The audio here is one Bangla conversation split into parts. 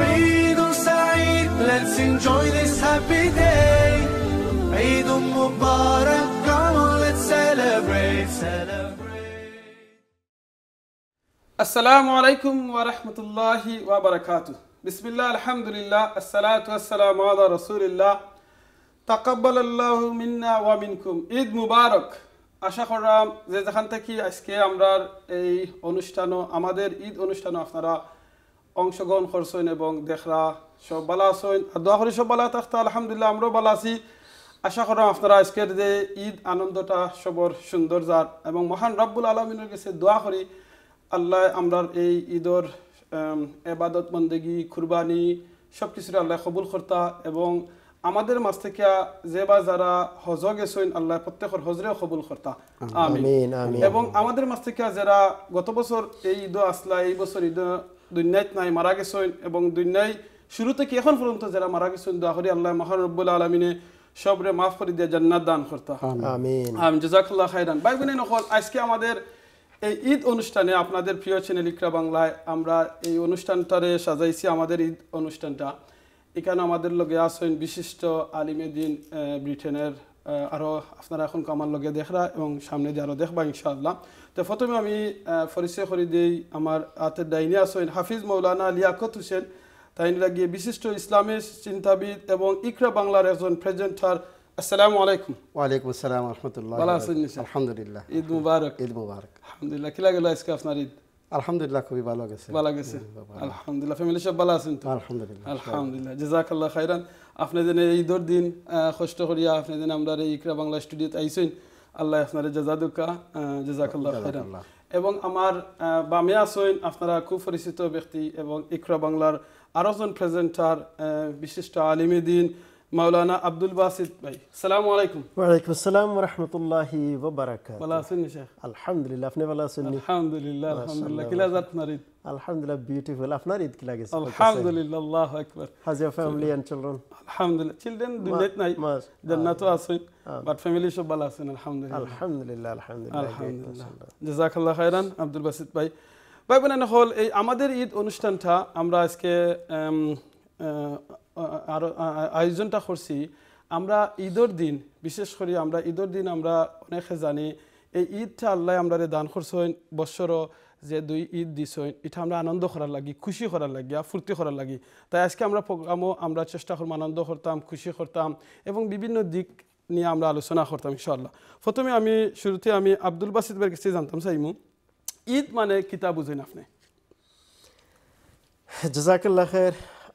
عيد سعيد let's enjoy this happy day عيد مبارك come on let's celebrate السلام عليكم ورحمة الله وبركاته بسم الله الحمد لله الصلاة والسلام على رسول الله تقبل الله منا ومنكم عيد مبارك আশা করলাম যে যেখান থেকে আজকে আমরা এই অনুষ্ঠানও আমাদের ঈদ অনুষ্ঠান আপনারা অংশগ্রহণ করছেন এবং দেখরা সব বালা আছেন আর দোয়া করি সব বালা থাকতে আলহামদুলিল্লাহ আমরাও বালা আছি আশা করলাম আপনারা আজকের যে ঈদ আনন্দটা সবর সুন্দর যার এবং মহান রব্বুল আলমিনের কাছে দোয়া করি আল্লাহ আমরার এই ঈদর এবাদত মন্দেগি কুরবানি সব কিছুর আল্লাহ কবুল করতা এবং আমাদের মাছ থেকে যে বা যারা হজ গেছেন আল্লাহ প্রত্যেকের হজরেও কবুল কর্তা আমিন এবং আমাদের মাছ থেকে যারা গত বছর এই ঈদ আসলা এই বছর ঈদ দুনিয়ায় নাই মারা গেছেন এবং দুনিয়ায় শুরু থেকে এখন পর্যন্ত যারা মারা গেছেন দোয়া করি আল্লাহ মহানবুল আলমিনে সবরে মাফ করে দিয়ে জান্নাত দান কর্তা আমিন আমিন জাজাকুল্লাহ খাইরান ভাই বোনে নকল আজকে আমাদের এই ঈদ অনুষ্ঠানে আপনাদের প্রিয় চ্যানেল ইকরা বাংলায় আমরা এই অনুষ্ঠানটারে সাজাইছি আমাদের ঈদ অনুষ্ঠানটা এখানে আমাদের লগে আছেন বিশিষ্ট আলিমে দিন ব্রিটেনের আরও আপনারা এখন কামার লগে দেখরা এবং সামনে দিয়ে আরও দেখবা ইনশাআল্লাহ তো প্রথমে আমি পরিচয় করে দিই আমার হাতের ডাইনি আছেন হাফিজ মৌলানা লিয়াকত হুসেন তাই লাগিয়ে বিশিষ্ট ইসলামী চিন্তাবিদ এবং ইকরা বাংলার একজন প্রেজেন্টার আসসালামু আলাইকুম ওয়ালাইকুম আসসালাম আলহামদুলিল্লাহ ঈদ মুবারক ঈদ মুবারক আলহামদুলিল্লাহ কি গেল আজকে আপনার ঈদ আলহামদুলিল্লাহ খুবই ভালো গেছে ভালো গেছে আলহামদুলিল্লাহ ফ্যামিলি সব ভালো আছেন তো আলহামদুলিল্লাহ আলহামদুলিল্লাহ জাজাকাল্লাহ খাইরান আপনাদের এই দর দিন কষ্ট করিয়া আপনাদের আমরা এই ইকরা বাংলা স্টুডিওতে আইসেন আল্লাহ আপনার জাজাদুকা জাজাকাল্লাহ খাইরান এবং আমার বামে আসইন আপনারা খুব পরিচিত ব্যক্তি এবং ইকরা বাংলার আরোজন প্রেজেন্টার বিশিষ্ট আলিমী দিন مولانا عبد الباسط بھائی السلام علیکم وعلیکم السلام ورحمۃ اللہ وبرکاتہ بلا سنی شیخ الحمدللہ اپنے بلا سنی الحمدللہ الحمدللہ کلا ذات نريد الحمدللہ بیوٹیفل اپنا رید کلا گس الحمدللہ اللہ اکبر ہاز یور فیملی اینڈ چلڈرن الحمدللہ چلڈرن دو لیٹ نائٹ جنات واسین بٹ فیملی شو بلا سن الحمدللہ الحمدللہ الحمدللہ الحمدللہ جزاک اللہ خیرن عبد الباسط بھاই ভাই বোনেরা হল এই আমাদের ঈদ أمرا আমরা আজকে আয়োজনটা করছি আমরা ঈদর দিন বিশেষ করে আমরা ঈদর দিন আমরা অনেকে জানি এই ঈদটা আল্লাহ আমরা দান করছেন বছরও যে দুই ঈদ দিছেন এটা আমরা আনন্দ করার লাগি খুশি করার লাগি আর ফুর্তি করার লাগি তাই আজকে আমরা প্রোগ্রামও আমরা চেষ্টা করবো আনন্দ করতাম খুশি করতাম এবং বিভিন্ন দিক নিয়ে আমরা আলোচনা করতাম ইনশাল্লাহ প্রথমে আমি শুরুতে আমি আব্দুল বাসিদ বের কাছে জানতাম সাইমু ঈদ মানে কিতাব বুঝেন আপনি জাজাকাল্লা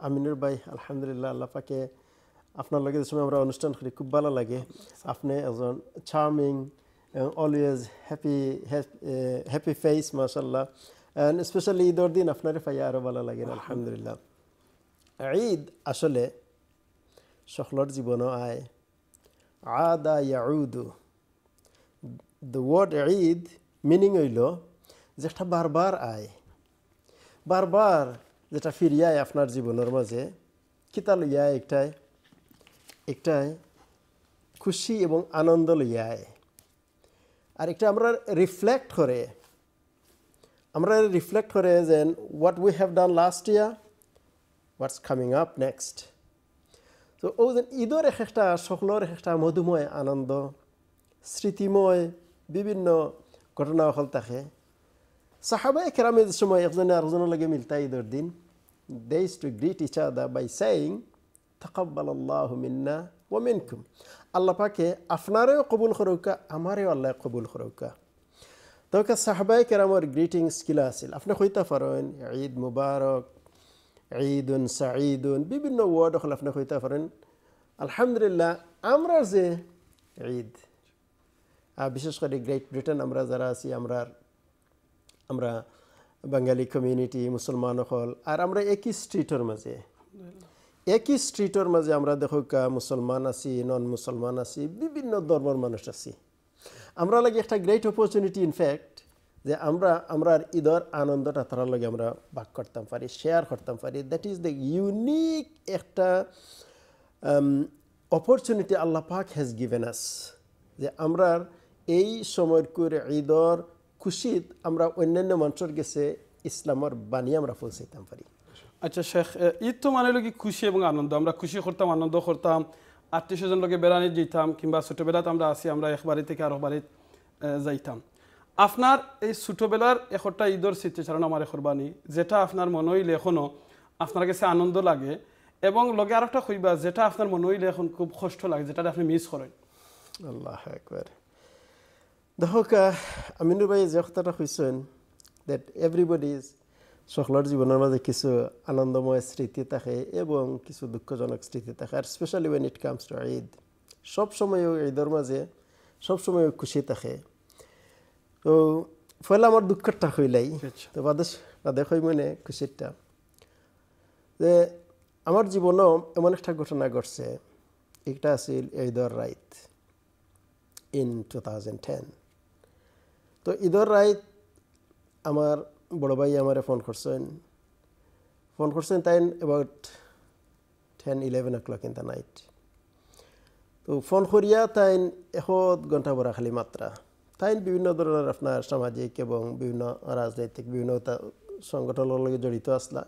আমিনুর ভাই আলহামদুলিল্লাহ আল্লাহ পাকে আপনার লগে যে সময় আমরা অনুষ্ঠান করি খুব ভালো লাগে আপনি একজন charming always happy happy face মাসাল্লাহ অ্যান্ড স্পেশালি ঈদের দিন আপনারই পাই আরও ভালো লাগে আলহামদুলিল্লাহ ঈদ আসলে সকলের জীবন আয় আদা ইয়াউদু দ্য ওয়ার্ড ঈদ মিনিং হইল যে একটা বারবার আয় বারবার যেটা ফিরিয়ায় আপনার জীবনের মাঝে কিতা লইয়া একটাই একটাই খুশি এবং আনন্দ লইয়ায় আর একটা আমরা রিফ্লেক্ট করে আমরা রিফ্লেক্ট করে যেন what we have done last year what's coming up next তো ও যেন ঈদর এক একটা এক একটা মধুময় আনন্দ স্মৃতিময় বিভিন্ন ঘটনা হল থাকে সাহাবায় কেরামের সময় একজনে আরেকজনের লাগে মিলতা ঈদের দিন they used to greet each other by saying, Taqabbalallahu minna wa minkum. আল্লাহ পাকে আপনারেও কবুল করৌকা আমারেও আল্লাহ কবুল করৌকা তোকে সাহবাই কেরামর গ্রিটিংস কিলা আছিল আপনি কইতে পারেন ঈদ মুবারক ঈদুন সাঈদুন বিভিন্ন ওয়ার্ড হল আপনি কইতে পারেন আলহামদুলিল্লাহ আমরা যে ঈদ আর বিশেষ করে গ্রেট ব্রিটেন আমরা যারা আছি আমরা আমরা বাঙালি কমিউনিটি মুসলমান হল আর আমরা একই স্ট্রিটর মাঝে একই স্ট্রিটর মাঝে আমরা কা মুসলমান আছি নন মুসলমান আছি বিভিন্ন ধর্মের মানুষ আছি আমরা লাগে একটা গ্রেট অপরচুনিটি ইনফ্যাক্ট যে আমরা আমরা ঈদর আনন্দটা তার লাগে আমরা ভাগ করতাম পারি শেয়ার করতাম পারি দ্যাট ইজ দ্য ইউনিক একটা অপরচুনিটি আল্লাহ পাক হ্যাজ গিভেন আস যে আমরা এই করে ঈদর খুশি আমরা অন্যান্য মানুষের গেছে ইসলামর বাণী আমরা পৌঁছাইতাম পারি আচ্ছা শেখ ঈদ তো মানে কি খুশি এবং আনন্দ আমরা খুশি করতাম আনন্দ করতাম আত্মীয় স্বজন লোকে বেড়ানি যেতাম কিংবা ছোটোবেলাতে আমরা আসি আমরা এক বাড়ি থেকে আরো বাড়ি যাইতাম আপনার এই ছোটোবেলার এখরটা ঈদর স্মৃতিচারণ আমার এখর বাণী যেটা আপনার মনে হইলে এখনও আপনার কাছে আনন্দ লাগে এবং লগে আর একটা কইবা যেটা আপনার মনে হইলে এখন খুব কষ্ট লাগে যেটা আপনি মিস করেন আল্লাহ একবার The Hoka Aminubai Zakhtara Husun that everybody's সকলের জীবনের মাঝে কিছু আনন্দময় স্মৃতি থাকে এবং কিছু দুঃখজনক স্মৃতি থাকে আর specially when it comes to Eid সব সময়ও ঈদের মাঝে সব সময় খুশি থাকে তো ফলে আমার দুঃখটা হইলাই তো বাদেশ বাদেশ হই মানে খুশিরটা যে আমার জীবনেও এমন একটা ঘটনা ঘটছে একটা আছিল ঈদর রাইত ইন টু থাউজেন্ড টেন তো ঈদর রাইত আমার বড় ভাই আমারে ফোন করছেন ফোন করছেন তাই about ten eleven o'clock in the night তো ফোন করিয়া তাই এশ ঘন্টা বড়া খালি মাত্রা তাই বিভিন্ন ধরনের আপনার সামাজিক এবং বিভিন্ন রাজনৈতিক বিভিন্ন সংগঠনের লগে জড়িত আসলা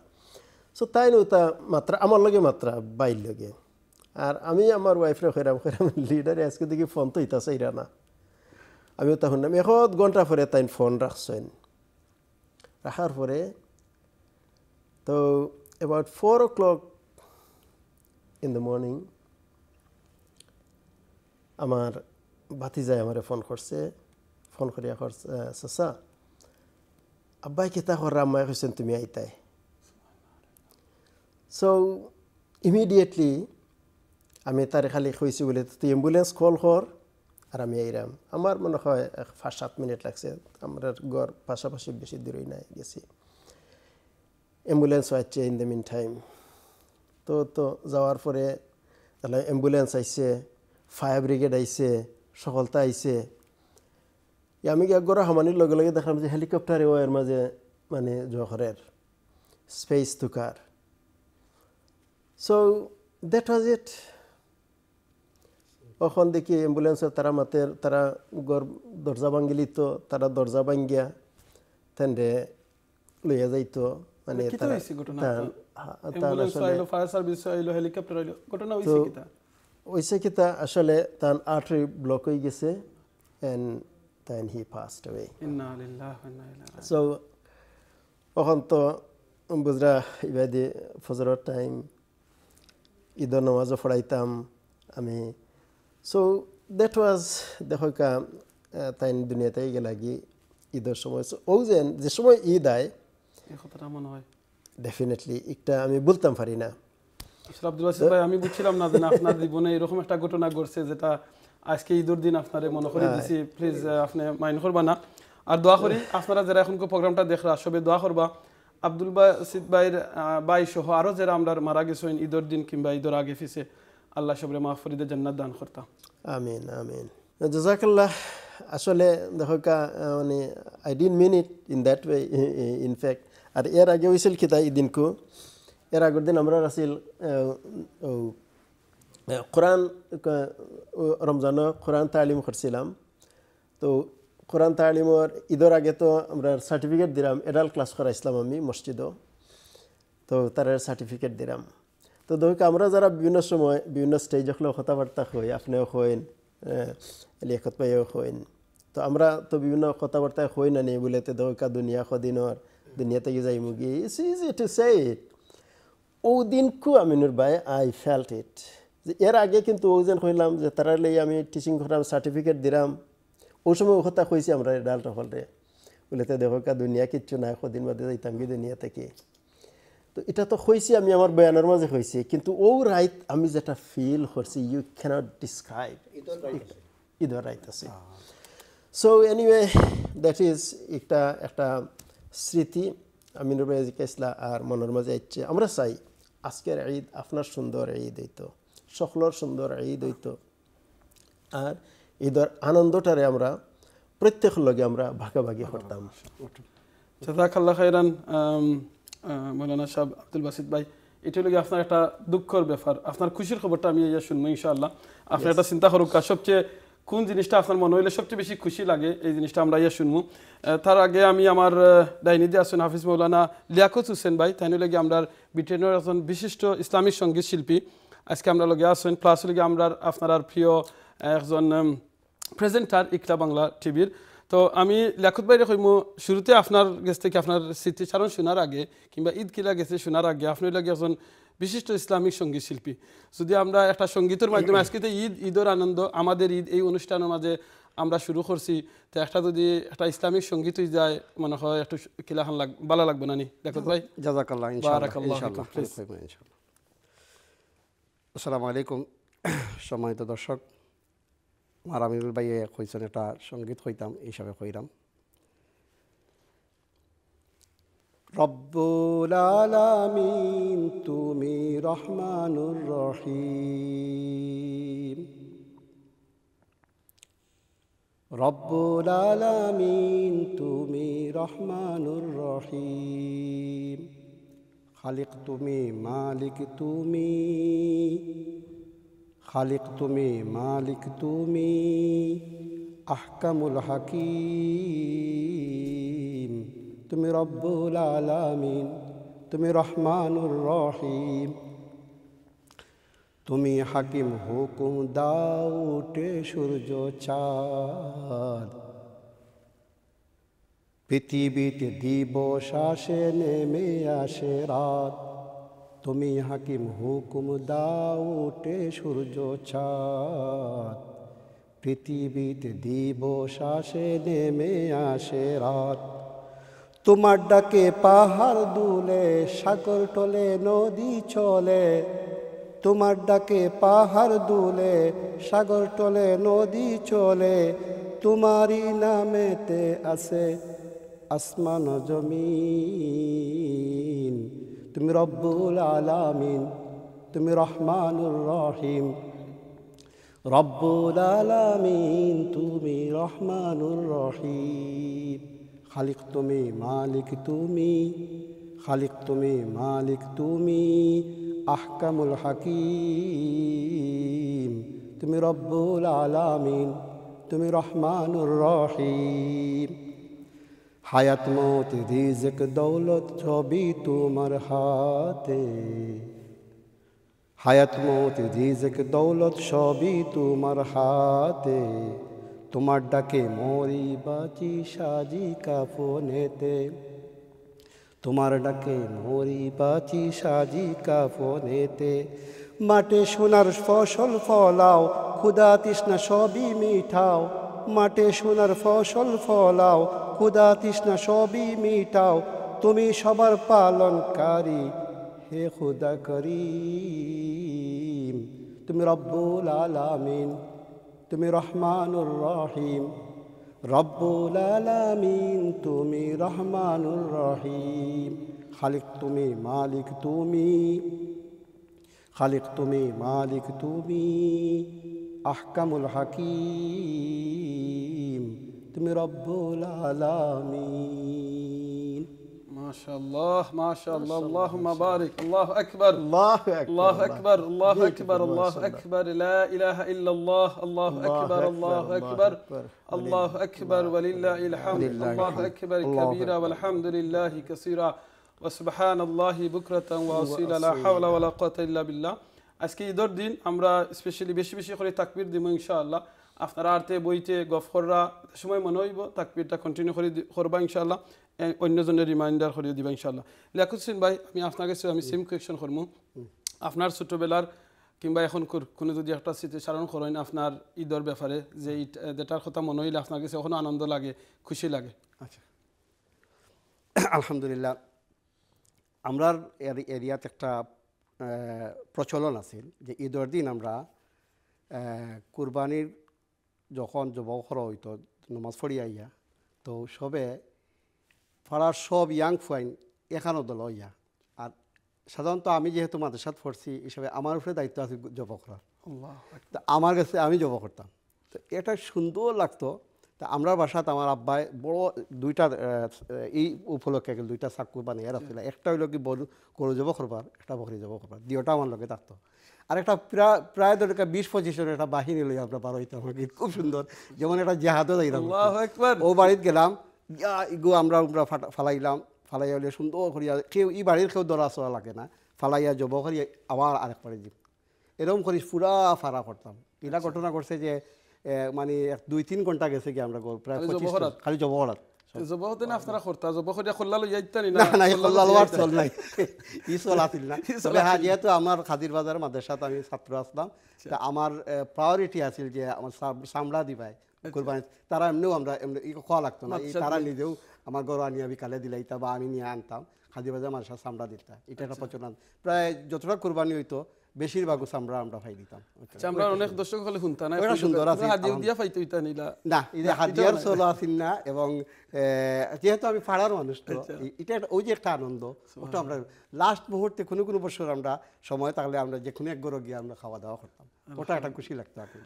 সো তাই ওটা মাত্রা আমার লগে মাত্রা বাইর লগে আর আমি আমার ওয়াইফরে খেরাম খেরাম লিডারে আজকে দেখি ফোন তো ইতা চাইরা না আমিও তা শুনলাম এখন ঘন্টা পরে তাই ফোন রাখছেন রাখার পরে তো about four o'clock in the morning আমার যায় আমার ফোন করছে ফোন করিয়া সসা আব্বাই কেতা করা আম্মাই কৈছেন তুমি আইতাই সো ইমিডিয়েটলি আমি তারে খালি কইছি বলে তুই এম্বুলেন্স কল কর আর আমি এইরাম আমার মনে হয় পাঁচ সাত মিনিট লাগছে আমার গড় পাশাপাশি বেশি দূরই নাই গেছি অ্যাম্বুলেন্স আসছে ইন দ্য মিন টাইম তো তো যাওয়ার পরে তাহলে অ্যাম্বুলেন্স আইসে ফায়ার ব্রিগেড আইসে সকলতা আইসে আমি এক গড় হামানির লগে লগে দেখলাম যে হেলিকপ্টারে ওয়ের মাঝে মানে জহরের স্পেস টুকার সো দ্যাট ওয়াজ ইট তখন দেখি অ্যাম্বুলেন্সের তারা মাতের তারা গর দরজা তো তারা দরজা ভাঙ্গিয়া তেনরে লইয়া যাইতো মানে ওইসে কিতা আসলে তান আর্টারি ব্লক হয়ে গেছে and then he passed away. So, তখন তো বুঝরা ইবাদি ফজরের টাইম ঈদের নামাজও ফড়াইতাম আমি So that was the তাই দুনিয়াতে গেলা কি ঈদের সময় ও যে যে সময় ঈদ আয় কথাটা মনে হয় ডেফিনেটলি একটা আমি বলতাম পারি না আমি বুঝছিলাম না যে আপনার জীবনে এরকম একটা ঘটনা ঘটছে যেটা আজকে ঈদের দিন আপনারে মনে করে দিছি প্লিজ হ্যাঁ। আপনি মাইন্ড করবা না আর দোয়া করি আপনারা যারা এখন প্রোগ্রামটা দেখরা সবে দোয়া করবা আব্দুল বাসিদ ভাইয়ের ভাই সহ আরও যারা আমরা মারা গেছেন ঈদের দিন কিংবা ঈদের আগে ফিসে আল্লাহ সবরে মাহফরিদে জান্নাত দান করতাম আমিন আমিন জাজাকাল্লাহ আসলে দেখো মানে I didn't mean it in that way in fact আর এর আগে হয়েছিল খিতা এই দিনকু এর আগের দিন আমরা আসিল কোরআন রমজানো কোরআন তালিম করছিলাম তো কোরআন তালিমর ঈদের আগে তো আমরা সার্টিফিকেট দিলাম এডাল ক্লাস করাইছিলাম আমি মসজিদও তো তার সার্টিফিকেট দিলাম তো দেখো আমরা যারা বিভিন্ন সময় বিভিন্ন স্টেজ হলেও কথাবার্তা হই আপনিও হইন লেখত পাইও হইন তো আমরা তো বিভিন্ন কথাবার্তায় হই না নেই বলে দেখা দুনিয়া সদিনর দুনিয়াতে থেকে যাই মুগি it's easy to say it ও দিনকু আমিনুর বাই আই ফেল্ট ইট যে এর আগে কিন্তু ও যেন কইলাম যে তারা লই আমি টিচিং করাম সার্টিফিকেট দিলাম ওই সময় ও কথা কইছি আমরা ডালটা হলরে বলে তো দেখা দুনিয়া কিচ্ছু নাই সদিন বাদে যাইতাম কি দুনিয়া থেকে তো এটা তো হয়েছে আমি আমার বয়ানের মাঝে হয়েছে কিন্তু ও রাইত আমি যেটা ফিল করছি ইউ ক্যানট ডিসক্রাইব ইদর রাইত আছে সো এনিওয়ে দ্যাট ইজ একটা একটা স্মৃতি আমিনুর ভাই ইসলা আর মনের মাঝে আইচ্ছে আমরা চাই আজকের ঈদ আপনার সুন্দর ঈদ হইতো সকলের সুন্দর ঈদ হইতো আর ঈদের আনন্দটারে আমরা প্রত্যেক লগে আমরা ভাগাভাগি করতাম জাজাকাল্লাহ খাইরান মৌলানা সাহেব আব্দুল বাসিদ ভাই এটি হলো আপনার একটা দুঃখর ব্যাপার আপনার খুশির খবরটা আমি ইয়া শুনবো ইনশাআল্লাহ আপনার একটা চিন্তা করুক সবচেয়ে কোন জিনিসটা আপনার মনে হইলে সবচেয়ে বেশি খুশি লাগে এই জিনিসটা আমরা ইয়া শুনবো তার আগে আমি আমার দিয়ে আসুন হাফিজ মৌলানা লিয়াকত হোসেন ভাই তাই নিলে আমরা ব্রিটেনের একজন বিশিষ্ট ইসলামিক সঙ্গীত শিল্পী আজকে আমরা লগে আসুন প্লাস লগে আমরা আপনার প্রিয় একজন প্রেজেন্টার ইকলা বাংলা টিভির তো আমি লেখত বাইরে কইমু শুরুতে আপনার গেছ থেকে আপনার স্মৃতিচারণ শোনার আগে কিংবা ঈদ কিলা গেছে শোনার আগে আপনার লাগে একজন বিশিষ্ট ইসলামিক সঙ্গীত শিল্পী যদি আমরা একটা সঙ্গীতের মাধ্যমে আজকে ঈদ ঈদের আনন্দ আমাদের ঈদ এই অনুষ্ঠানের মাঝে আমরা শুরু করছি তো একটা যদি একটা ইসলামিক সঙ্গীতই যায় মনে হয় একটু কিলাহান লাগ ভালো লাগবে না নি লেখত ভাই আসসালামু আলাইকুম সম্মানিত দর্শক আমার আমিরুল ভাইয়ে কইছেন একটা সঙ্গীত হইতাম এইসবে কইরাম রব্বুল আলামিন তুমি রহমানুর রহিম রব্বুল আলামিন তুমি রহমানুর রহিম খালিক তুমি মালিক তুমি খালিক তুমি মালিক তুমি আহকামুল হাকিম তুমি রব্বুল আলামিন তুমি রহমানুর রহিম তুমি হাকিম হুকুম দাও সূর্য চাঁদ পৃথিবীতে দিব শাসে নেমে আসে রাত তুমি হাকিম হুকুম দাও টে সূর্য ছাত পৃথিবীতে দিব শাসে নেমে আসে রাত তোমার ডাকে পাহাড় দুলে সাগর টলে নদী চলে তোমার ডাকে পাহাড় দুলে সাগর টলে নদী চলে তোমারই নামেতে আছে আসমান জমিন তুমি রব্বুল আলামিন তুমি রহমানুর রহিম রব্বুল আলামিন তুমি রহমানুর রহিম খালিক তুমি মালিক তুমি খালিক তুমি মালিক তুমি আহকামুল হাকিম তুমি রব্বুল আলামিন তুমি রহমানুর রহিম হায়াত মত রিজক দৌলত ছবি তোমার হাতে হায়াত মত রিজক দৌলত সবই তোমার হাতে তোমার ডাকে মরি বাঁচি সাজি কাফনেতে তোমার ডাকে মরি বাঁচি সাজি কাফনেতে মাঠে সোনার ফসল ফলাও ক্ষুদা তৃষ্ণা সবই মিঠাও মাঠে সোনার ফসল ফলাও ক্ষুদা তৃষ্ণা সবই মিটাও তুমি সবার পালনকারী হে খুদা করিম তুমি রব্বুল আলামিন তুমি রহমানুর রহিম রব্বুল আলামিন তুমি রহমানুর রহিম খালিক তুমি মালিক তুমি খালিক তুমি মালিক তুমি আহকামুল হাকিম ختم رب العالمين ما شاء الله ما شاء الله اللهم بارك الله أكبر الله أكبر الله أكبر الله أكبر الله أكبر لا إله إلا الله الله أكبر الله أكبر الله أكبر ولله الحمد الله أكبر كبيرا والحمد لله كثيرا وسبحان الله بكرة وأصيلا لا حول ولا قوة إلا بالله আজকে ঈদের দিন আমরা স্পেশালি বেশি বেশি করে তাকবির দিব ইনশাআল্লাহ আপনারা আর্থে বইতে গফ করা সময় মনে হইব তাকবিরটা কন্টিনিউ করে করবা ইনশাল্লাহ অন্যজনের রিমাইন্ডার করে দিবা ইনশাল্লাহ লেখুসিন ভাই আমি আপনাকে আমি সেম কোয়েশন করবো আপনার ছোটোবেলার কিংবা এখন কোনো যদি একটা স্মৃতিচারণ করেন আপনার ঈদর ব্যাপারে যে যেটার কথা মনে হইলে আপনার কাছে এখনও আনন্দ লাগে খুশি লাগে আচ্ছা আলহামদুলিল্লাহ আমরার এরিয়াতে একটা প্রচলন আছে যে ঈদর দিন আমরা কুরবানির যখন যুবক হর হইতো নমাজ ফড়িয়া ইয়া তো সবে ফাড়ার সব ইয়াং ফুয়াইন এখানো দল ইয়া আর সাধারণত আমি যেহেতু মাদ্রাসাত পড়ছি এসবে আমার উপরে দায়িত্ব আছে জব করার আমার কাছে আমি জব করতাম তো এটা সুন্দর লাগতো তা আমরা বাসাতে আমার আব্বায় বড় দুইটা এই উপলক্ষে দুইটা চাকু বানিয়ে রাখছিল একটা হইল কি বড় গরু জব করবার একটা বকরি জব করবার দিওটা আমার লগে থাকতো আর একটা প্রায় একটা বিশ পঁচিশ জনের একটা বাহিনী লই আমরা বার হইতাম খুব সুন্দর যেমন একটা জেহাদও লাগলাম ও বাড়িতে গেলাম গো আমরা আমরা ফালাইলাম ফালাইয়া হলে সুন্দর করিয়া কেউ ই বাড়ির কেউ দরা চড়া লাগে না ফালাইয়া জব করিয়া আবার আরেক পারে দিব এরকম করি পুরা ফারা করতাম এটা ঘটনা করছে যে মানে দুই তিন ঘন্টা গেছে কি আমরা প্রায় খালি জব করাত জবাহতেন আপনারা না না চল নাই ই চল আছিল না তবে আমার খাদির বাজার মাদ্রাসাতে আমি ছাত্র আসলাম আমার প্রায়োরিটি আছিল যে আমার সামলা দিবাই কোরবানি তারা এমনিও আমরা এমনি খোয়া লাগতো না তারা নিজেও আমার গরু আনিয়া বিকালে দিলে ইতা বা আমি নিয়ে আনতাম খাদির বাজার মাদ্রাসা সামলা দিতা এটা একটা প্রচলন প্রায় যতটা কুরবানি হইতো বেশিরভাগ চামড়া আমরা ভাই দিতাম চামড়া অনেক দর্শক হলে শুনতাম না ওরা সুন্দর আছে হাজির দিয়া পাইতো ইতা নিলা না এই হাত দিয়ার সলো আছিল না এবং যেহেতু আমি ফাড়ার মানুষ তো আচ্ছা। এটা ওই যে একটা আনন্দ ওটা আমরা লাস্ট মুহূর্তে কোনো কোনো বছর আমরা সময় থাকলে আমরা যে কোনো এক গরো গিয়ে আমরা খাওয়া দাওয়া করতাম আচ্ছা। ওটা একটা খুশি লাগতো এখন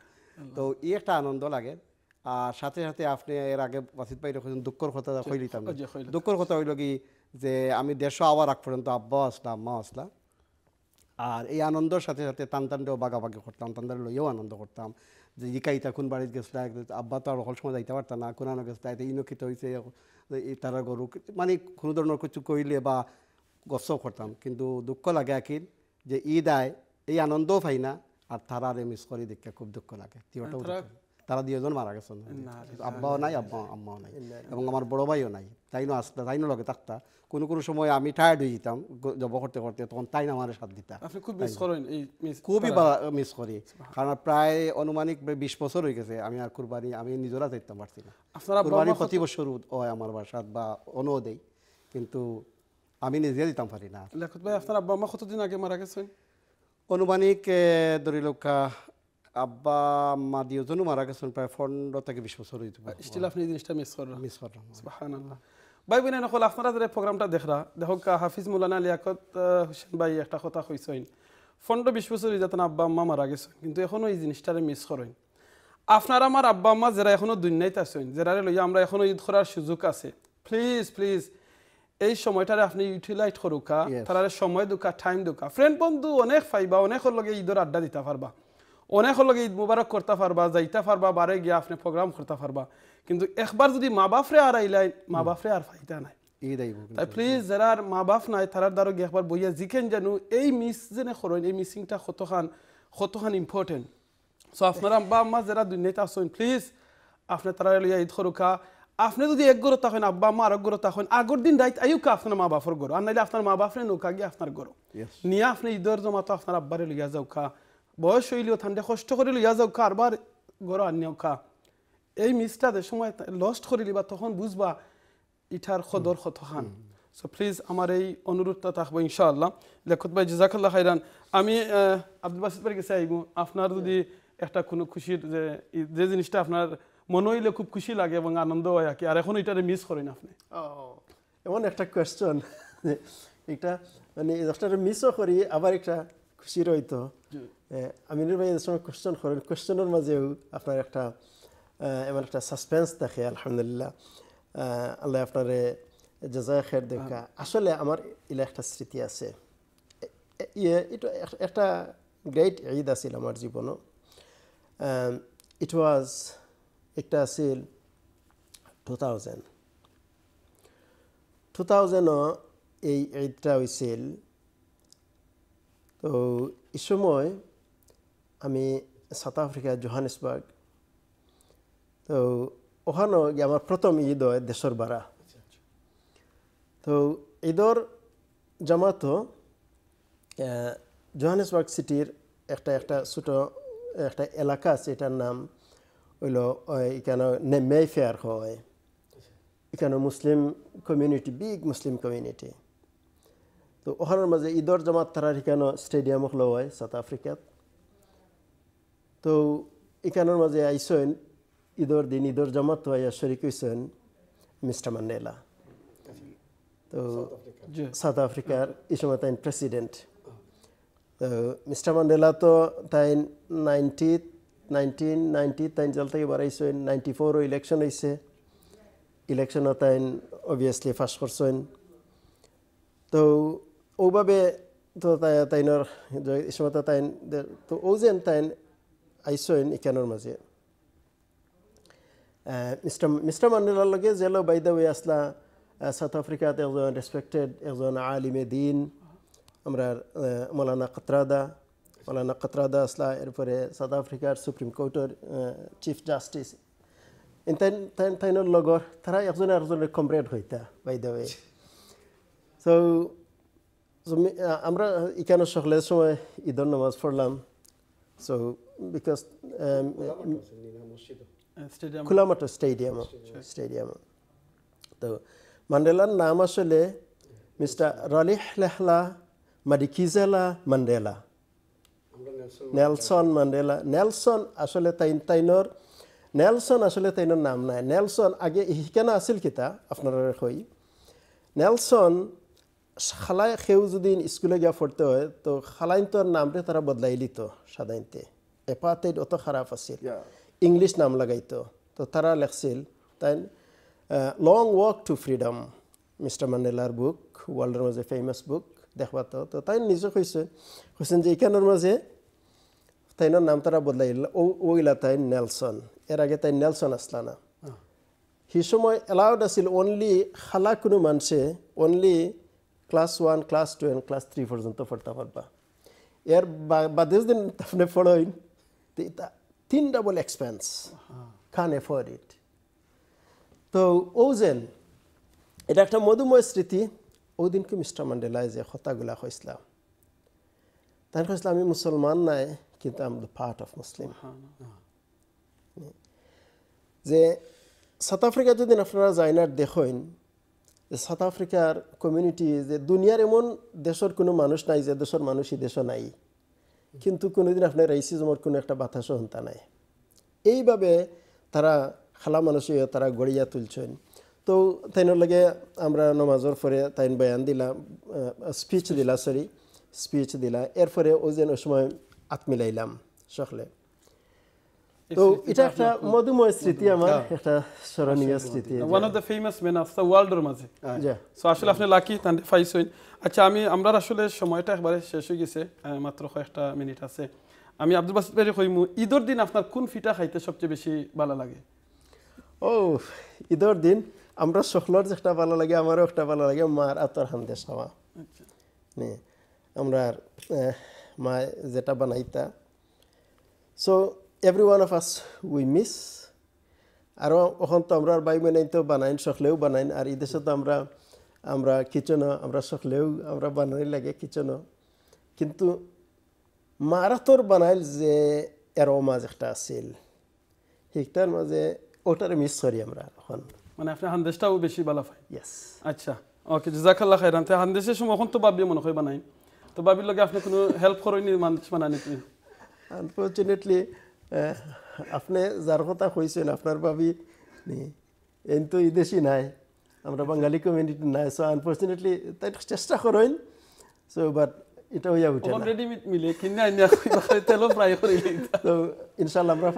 তো এই একটা আনন্দ লাগে আর সাথে সাথে আপনি এর আগে বাসিত পাই রকম দুঃখর কথা আচ্ছা, কইলিতাম দুঃখর কথা হইল কি যে আমি দেড়শো আওয়ার আগ পর্যন্ত আব্বা আসলাম আম্মা আসলাম আর এই আনন্দর সাথে সাথে বাঘা বাগাবাগি করতাম তানতান লইয়েও আনন্দ করতাম যে ইকাইতা কোন বাড়িতে গেছে আব্বা তো আর হল সময় যাইতে পারতাম না কোনানো গেছিলা এটা ইনক্ষিত হয়েছে তারা গরু মানে কোনো ধরনের কিছু কইলে বা গছও করতাম কিন্তু দুঃখ লাগে আখির যে ঈদ আয় এই আনন্দও পাই না আর তারা আর মিস করে দেখতে খুব দুঃখ লাগে তারা দুজন মারা গেছেন আব্বাও নাই আব্বা আম্মাও নাই এবং আমার বড় ভাইও নাই তাই তাইনও আসতা তাইনও লগে থাকতা কোনো কোনো সময় আমি টায়ার্ড হয়ে যেতাম জব করতে করতে তখন তাই না আমার সাথ দিতা খুবই মিস করি কারণ প্রায় অনুমানিক বিশ বছর হয়ে গেছে আমি আর কুরবানি আমি নিজেরা যাইতাম পারছি না কুরবানি প্রতি বছর হয় আমার বাসাত বা অনুও দেই কিন্তু আমি নিজে দিতাম পারি না লেখত ভাই আপনার আব্বা আম্মা কতদিন আগে মারা গেছেন অনুমানিক দরিলক্ষা আব্বা আম্মা দুজনও মারা গেছেন প্রায় পনেরো থেকে বিশ বছর হইতে স্টিল আপনি এই জিনিসটা মিস করলাম মিস করলাম ভাই নকল আপনারা যারা প্রোগ্রামটা দেখরা হাফিজ মৌলানা লিয়াকত হোসেন ভাই একটা কথা কইছেন পনেরো বিশ বছর আব্বা আম্মা মারা গেছে কিন্তু এখনো এই জিনিসটারে মিস করেন আপনার আমার আব্বা আম্মা যারা এখনো দুনিয়াতে আসেন যারা লইয়া আমরা এখনও ঈদ করার সুযোগ আছে প্লিজ প্লিজ এই সময়টারে আপনি ইউটিলাইজ করুকা তারা সময় দুকা টাইম দুকা ফ্রেন্ড বন্ধু অনেক ফাইবা অনেকের লগে ঈদের আড্ডা দিতে পারবা অনেক লগে ঈদ মুবারক করতে পারবা যাইতে পারবা বারে গিয়া আপনি প্রোগ্রাম করতে পারবা কিন্তু একবার যদি মা বাপরে আর আইলাই মা বাপরে আর ফাইতা নাই তাই প্লিজ যারা মা বাপ নাই তারার দ্বারা গিয়ে একবার বইয়া জিখেন যেন এই মিস যেনে খরণ এই মিসিংটা কতখান কতখান ইম্পর্টেন্ট সো আপনারা বা আম্মা যারা দুনিয়াতে আসুন প্লিজ আপনি তারা লইয়া ঈদ খরুকা আপনি যদি এক গরো তখন আব্বা মা আরেক গরো তখন আগর দিন রাইত আইউকা আপনার মা বাপর গরো আর নাইলে আপনার মা বাপরে নৌকা গিয়ে আপনার গরো নিয়ে আপনি ঈদের জমা তো আপনার আব্বারে লইয়া যাও খা বয়স হইলেও থানটা কষ্ট করিল ইয়া যাও খা আর গড় আনিও খা এই মিসটা যে সময় লস্ট করিলি লিবা তখন বুঝবা ইঠার সদর খতহান সো প্লিজ আমার এই অনুরোধটা থাকবো ইনশাআল্লাহ লেখত ভাই জাজাকাল্লাহ হাইরান আমি আব্দুল বাসিদ ভাই গেছে আইবো আপনার যদি একটা কোনো খুশির যে যে জিনিসটা আপনার মনে হইলে খুব খুশি লাগে এবং আনন্দ হয় আর কি আর এখন এটা মিস করেন আপনি oh, এমন একটা কোয়েশ্চন এটা মানে মিসও করি আবার একটা খুশি রইতো আমিনুর ভাই সময় কোয়েশ্চন করেন কোয়েশ্চনের মাঝেও আপনার একটা এমন একটা সাসপেন্স দেখে আলহামদুলিল্লাহ আল্লাহ আপনার জাজায় খের দেখা আসলে আমার ইলা একটা স্মৃতি আছে ইয়ে এটা একটা গ্রেট ঈদ আছিল আমার জীবনও ইট ওয়াজ একটা আছিল টু থাউজেন্ড টু থাউজেন্ডও এই ঈদটা হয়েছিল তো এই সময় আমি সাউথ আফ্রিকা জোহানসবার্গ তো ওখানেও আমার প্রথম ঈদ হয় দেশর বাড়া তো ঈদর জামাতো জোহানসবার্গ সিটির একটা একটা ছোটো একটা এলাকা আছে এটার নাম হইল এখানে মেই ফেয়ার হয় এখানে Muslim community big Muslim community তো ওখানের মাঝে ঈদর জামাত তারা এখানে স্টেডিয়াম হলো হয় সাউথ আফ্রিকাত তো এখানের মাঝে আইসেন ঈদর দিন ঈদর জামাত আইয়া শরিক হয়েছেন মিস্টার মান্ডেলা তো সাউথ আফ্রিকার এই সময় তাই প্রেসিডেন্ট তো মিস্টার মান্ডেলা তো তাই নাইনটি নাইনটিন নাইনটি তাই জল থেকে বাড়াইছেন নাইনটি ফোরও ইলেকশন হয়েছে ইলেকশনও তাই অবভিয়াসলি ফার্স্ট করছেন তো ওভাবে তো তাই তাইনর এই সময় তো তাই তো ও যেন তাই আইচইন ইকানৰ মাঝে মিষ্টাৰ মিষ্টাৰ মাণ্ডেলাৰ লগে জেল বাই দ্য ৱে আছলা চাউথ আফ্ৰিকাত এজন ৰেচপেক্টেড এজন আলিমে দিন আমরা মৌলানা কতরাদা মৌলানা কতরাদা আসলা এরপরে সাউথ আফ্রিকার সুপ্রিম কোর্টের চিফ জাস্টিস তাইনের লগর তারা একজনে আরেকজনের কমরেড হইতা বাই দ্য ওয়ে সো আমরা ইকানো সকলের সময় ঈদের নামাজ পড়লাম সো because um, কুলামাটো স্টেডিয়াম স্টেডিয়াম তো মান্ডেলার নাম আসলে mister Rolihlahla Madikizela Mandela Nelson Mandela Nelson আসলে তাইন তাইনর নেলসন আসলে তাইনর নাম নাই নেলসন আগে শিকানা আছিল কিতা আপনার হই নেলসন খালাই সেউ যদি স্কুলে গিয়া পড়তে হয় তো খালাইন তোর নামটা তারা বদলাই লিত সাধারণতে হেপাটাইট অত খারাপ আছিল ইংলিশ নাম লাগাইতো তো তারা লেখছিল তাই long walk to freedom mister মান্ডেলার বুক ওয়ার্ল্ডের মাঝে ফেমাস বুক দেখবা তো তো তাই নিজে কৈছে কৈছেন যে এখানের মাঝে তাইনার নাম তারা বদলাই ও ওইলা তাই নেলসন এর আগে তাই নেলসন আসলা না হ্যাঁ। সেই সময় এলাউড আছিল অনলি খালা কোনো মানুষে only class one class two and class three পর্যন্ত পড়তে পারবা এর বাদেশ দিন তাহলে পড়ইন তিন double expense can afford it তো ওজেন এটা একটা মধুময় স্মৃতি ওদিনকে মিস্টার মান্ডেলায় যে হতাগুলা হয়েছিলাম তাই হয়েছিলাম আমি মুসলমান নাই কিন্তু I'm the part of Muslim যে সাউথ আফ্রিকা যদি আপনারা জাইনার দেখেন যে সাউথ আফ্রিকার কমিউনিটি যে দুনিয়ার এমন দেশের কোনো মানুষ নাই যে দেশের মানুষই দেশ নাই কিন্তু কোনোদিন আপনার রেসিজমের কোনো একটা বাতাস হন্তা নাই এইভাবে তারা খালা মানুষই তারা গড়িয়া তুলছেন তো তাইনের লাগে আমরা নমাজর পরে তাইন বয়ান দিলা স্পিচ দিলা সরি স্পিচ দিলা এরপরে ওই যেন সময় আত্মিলাইলাম সকলে তো এটা একটা মধুময় স্মৃতি আমার একটা স্মরণীয় স্মৃতি one of the famous men of the মাঝে সো আসলে আপনি লাকি তান্ডে আচ্ছা আমি আমরা আসলে সময়টা একবারে শেষ হয়ে গেছে মাত্র কয়েকটা মিনিট আছে আমি আব্দুল ভাই কইমু ঈদের দিন আপনার কোন ফিটা খাইতে সবচেয়ে বেশি ভালো লাগে ও ঈদের দিন আমরা সকলের একটা ভালো লাগে আমারও একটা ভালো লাগে মার আতর হান্দে সামা আচ্ছা। আমরা মা যেটা বানাইতা so every one of us we miss আরও ওখান তো আমরা বায়ুমেনাই তো বানাইন সকলেও বানাইন আর এই দেশে তো আমরা আমরা কিচেনও আমরা সকলেও আমরা বানাই লাগে কিচেনও কিন্তু মারাতর বানাইল যে এর মাঝ একটা আছিল সেইটার মাঝে ওটার মিস করি আমরা এখন মানে আপনি হান্দেশটাও বেশি ভালো পাই ইয়েস আচ্ছা ওকে জাকাল্লা খাই রান্তে হান্দেশের সময় এখন তো বাবি মনে হয় বানাই তো বাবির লগে আপনি কোনো হেল্প করেনি মানুষ বানানি তুমি আনফর্চুনেটলি আপনি যার কথা কইছেন আপনার ভাবি এন তো ইদেশি নাই আমরা বাঙালি কমিউনিটি নাই সো আনফর্চুনেটলি তাই চেষ্টা করেন সো বাট এটা হইয়া উঠে ইনশাল্লাহ মিলে কিনা আইনা তেলও ফ্রাই করে আমরা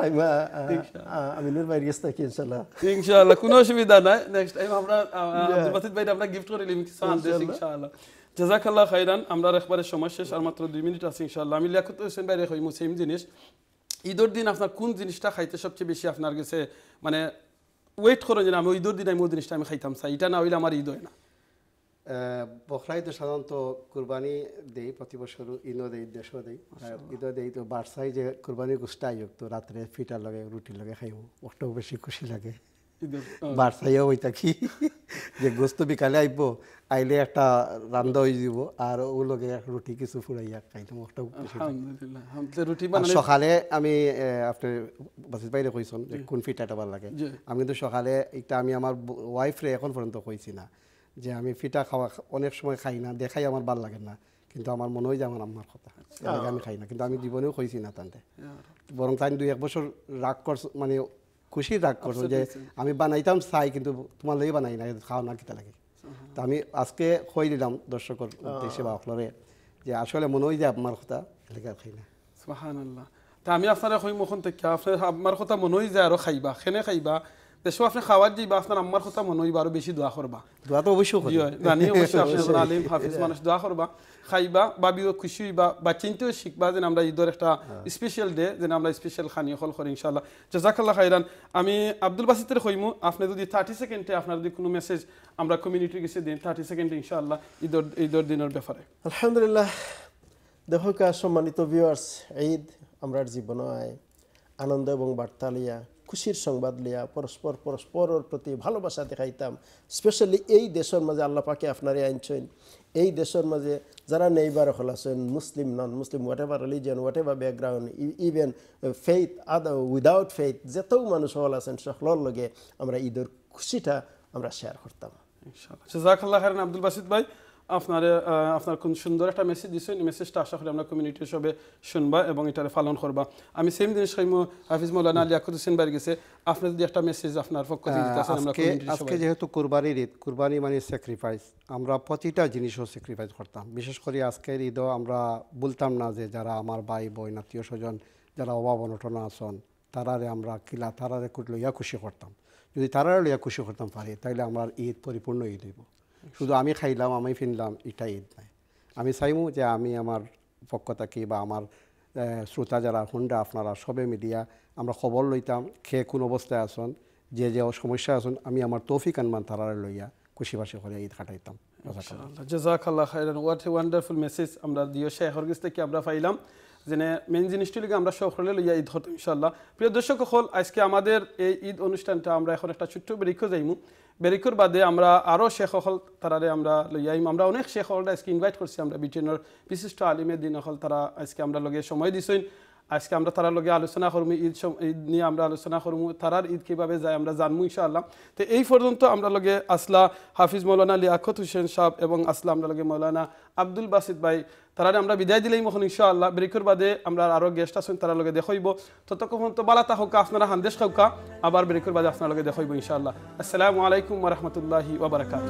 থাকি ইনশাল্লাহ ইনশাল্লাহ কোনো অসুবিধা নাই নেক্সট টাইম আমরা ভাই আমরা গিফট করে লিম ইনশাআল্লাহ জাজাকাল্লাহ খাইরান আমরা একবারে সময় শেষ আর মাত্র দুই মিনিট আছে ইনশাআল্লাহ আমি লিয়াকত হোসেন ভাই রেখে মুসলিম জিনিস ঈদের দিন আপনার কোন জিনিসটা খাইতে সবচেয়ে বেশি আপনার কাছে মানে ওয়েট করেন যে আমি ঈদের দিন আমি ওই জিনিসটা আমি খাইতাম চাই এটা না হইলে আমার ঈদ হয় না বখরা ঈদে সাধারণত কুরবানি দেই প্রতি বছর ইনো দেই দেশও দেই ঈদও দেই তো বার্সাই যে কুরবানি গোষ্ঠা আয়োগ তো রাত্রে ফিটার লাগে রুটি লাগে খাইব ওটাও বেশি খুশি লাগে বারসাইয়াও হইতা কি যে গোস্ত বিকালে আইব আইলে একটা রান্দা হয়ে যাব আর ও লগে রুটি কিছু ফুরাইয়া খাইতাম একটা রুটি সকালে আমি আফটার বাসিস বাইরে কইছন যে কোন ফিটাটা ভাল লাগে আমি কিন্তু সকালে এটা আমি আমার ওয়াইফরে এখন পর্যন্ত কইছি না যে আমি ফিটা খাওয়া অনেক সময় খাই না দেখাই আমার ভাল লাগে না কিন্তু আমার মনে হয় যে আমার আম্মার কথা আমি খাই না কিন্তু আমি জীবনেও কইছি না তান্তে হ্যাঁ। বরং তাই দুই এক বছর রাগ করছো মানে খুশি রাগ করছো যে আমি বানাইতাম চাই কিন্তু তোমার লাগে বানাই না খাওয়া না কিতা লাগে তো আমি আজকে হয়ে দিলাম দর্শকের উদ্দেশ্যে বা অকলরে যে আসলে মনে হয় যে আপনার কথা এলাকা খাই না সুহান আল্লাহ তা আমি আপনারা হইম ওখান থেকে আপনার আমার কথা মনে হয় যে আরও খাইবা খেনে খাইবা তো আপনি খাওয়ার যাইবা আপনার আম্মার কথা মনে হইবা আরো বেশি দোয়া করবা দোয়া তো অবশ্যই জানি অবশ্যই আপনার আলিম হাফিজ হ্যাঁ। মানুষ দোয়া করবা খাইবা খুশি হইবা বা চিনতেও শিখবা যেন আমরা ঈদের একটা স্পেশাল হ্যাঁ। ডে যেন আমরা স্পেশাল খানি হল করি ইনশাল্লাহ জাজাকাল্লাহ খাইরান আমি আব্দুল বাসিতের হইমু আপনি যদি থার্টি সেকেন্ডে আপনার যদি কোনো মেসেজ আমরা কমিউনিটি গেছে দিন থার্টি সেকেন্ডে ইনশাল্লাহ ঈদের ঈদের দিনের ব্যাপারে আলহামদুলিল্লাহ দেখো সম্মানিত ভিউয়ার্স ঈদ আমরা জীবন আয় আনন্দ এবং বার্তা লিয়া খুশির সংবাদ লিয়া পরস্পর পরস্পরের প্রতি ভালোবাসা দেখাইতাম স্পেশালি এই দেশের মাঝে আল্লাহ পাকে আপনারে আনছেন এই দেশের মাঝে যারা নেইবার হল Muslim non Muslim whatever religion whatever background even faith and without faith যেতেও মানুষ হল আছেন সকলের লগে আমরা ঈদের খুশিটা আমরা শেয়ার করতাম ইনশাআল্লাহ আব্দুল বাসিদ ভাই আপনার আপনার কোন সুন্দর একটা মেসেজ দিছেন এই মেসেজটা আশা করি আমরা কমিউনিটি হিসাবে শুনবা এবং এটা পালন করবা আমি সেম দিন সাইমু হাফিজ মৌলানা আলী আকুদ হোসেন বাইর গেছে আপনি যদি একটা মেসেজ আপনার পক্ষ থেকে আজকে যেহেতু কুরবানির ঈদ কুরবানি মানে স্যাক্রিফাইস আমরা প্রতিটা জিনিসও স্যাক্রিফাইস করতাম বিশেষ করে আজকের ঈদও আমরা বলতাম না যে যারা আমার ভাই বোন আত্মীয় স্বজন যারা অভাব অনটন আসন তারারে আমরা কিলা তারারে লইয়া খুশি করতাম যদি তারারে লইয়া খুশি করতাম পারি তাহলে আমার ঈদ পরিপূর্ণ ঈদ হইব শুধু আমি খাইলাম আমি ফিনলাম এটা ঈদ নাই আমি চাইমু যে আমি আমার পক্ষ থাকি বা আমার শ্রোতা যারা হুন্ডা আপনারা সবে মিডিয়া আমরা খবর লইতাম খে কোন অবস্থায় আসন যে যে সমস্যা আসন আমি আমার তৌফিক আনমান তারারে লইয়া খুশিবাসী করে ঈদ কাটাইতাম আল্লাহ খাইরান ওয়ান্ডারফুল মেসেজ আমরা দিও শেখর থেকে আমরা পাইলাম যেনে মেন জিনিসটিকে আমরা সকলে লইয়া ঈদ হতো ইনশাল্লাহ প্রিয় দর্শক হল আজকে আমাদের এই ঈদ অনুষ্ঠানটা আমরা এখন একটা ছোট্ট বেরিক্ষ যাইমু বেরিক্ষর বাদে আমরা আরও শেখ হল তারারে আমরা আইম আমরা অনেক শেখ হলটা আজকে ইনভাইট করছি আমরা ব্রিটেনের বিশিষ্ট আলিমের দিন হল তারা আজকে আমরা লগে সময় দিছইন আজকে আমরা তারার লগে আলোচনা করবো ঈদ ঈদ নিয়ে আমরা আলোচনা করবো তারার ঈদ কীভাবে যায় আমরা জানবো ইনশাআল্লাহ তো এই পর্যন্ত আমরা লগে আসলা হাফিজ মৌলানা লিয়াকত হুসেন সাহ এবং আসলা আমরা লগে মৌলানা আব্দুল বাসিদ ভাই তারারে আমরা বিদায় দিলেই মখন ইনশাআল্লাহ ব্রেকর বাদে আমরা আরও গেস্ট আসুন তারা লগে দেখাইব ততক্ষণ তো বালা তাহকা আপনারা হান্দেশ খাওকা আবার ব্রেকর বাদে আপনার লগে দেখাইব ইনশাআল্লাহ আসসালামু আলাইকুম রহমতুল্লাহি ওবরাকাত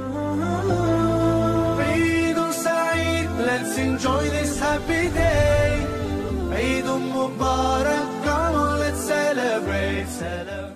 Let's enjoy this happy day. Eid Mubarak, come on, let's celebrate, celebrate.